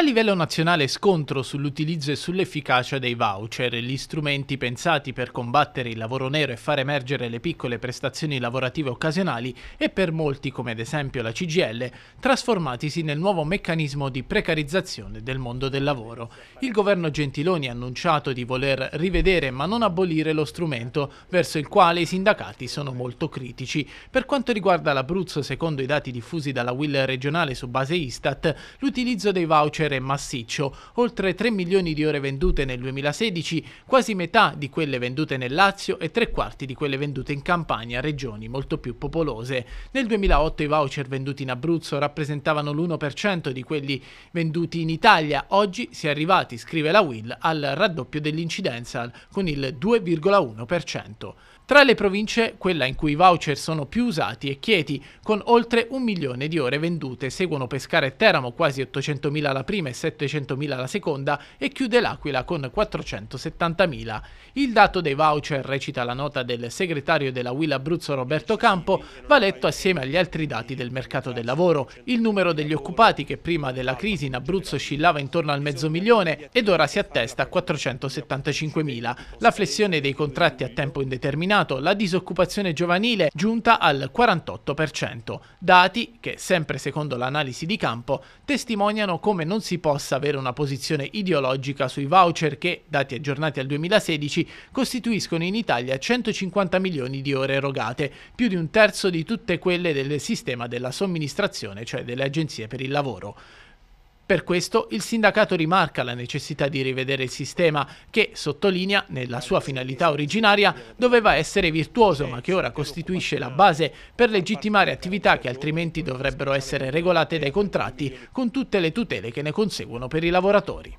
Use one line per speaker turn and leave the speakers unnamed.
A livello nazionale scontro sull'utilizzo e sull'efficacia dei voucher, gli strumenti pensati per combattere il lavoro nero e far emergere le piccole prestazioni lavorative occasionali e per molti, come ad esempio la CGL, trasformatisi nel nuovo meccanismo di precarizzazione del mondo del lavoro. Il governo Gentiloni ha annunciato di voler rivedere ma non abolire lo strumento, verso il quale i sindacati sono molto critici. Per quanto riguarda l'Abruzzo, secondo i dati diffusi dalla Will regionale su base Istat, l'utilizzo dei voucher killer massiccio, oltre 3 milioni di ore vendute nel 2016, quasi metà di quelle vendute nel Lazio e tre quarti di quelle vendute in Campania, regioni molto più popolose. Nel 2008 i voucher venduti in Abruzzo rappresentavano l'1% di quelli venduti in Italia, oggi si è arrivati, scrive la Will, al raddoppio dell'incidenza con il 2,1%. Tra le province, quella in cui i voucher sono più usati è Chieti, con oltre un milione di ore vendute. Seguono Pescara e Teramo, quasi 800.000 la prima prima e 700.000 la seconda e chiude l'Aquila con 470.000. Il dato dei voucher, recita la nota del segretario della Will Abruzzo Roberto Campo, va letto assieme agli altri dati del mercato del lavoro. Il numero degli occupati che prima della crisi in Abruzzo oscillava intorno al mezzo milione ed ora si attesta a 475.000. La flessione dei contratti a tempo indeterminato, la disoccupazione giovanile giunta al 48%. Dati che, sempre secondo l'analisi di campo, testimoniano come non si si possa avere una posizione ideologica sui voucher che, dati aggiornati al 2016, costituiscono in Italia 150 milioni di ore erogate, più di un terzo di tutte quelle del sistema della somministrazione, cioè delle agenzie per il lavoro. Per questo il sindacato rimarca la necessità di rivedere il sistema che, sottolinea, nella sua finalità originaria doveva essere virtuoso ma che ora costituisce la base per legittimare attività che altrimenti dovrebbero essere regolate dai contratti con tutte le tutele che ne conseguono per i lavoratori.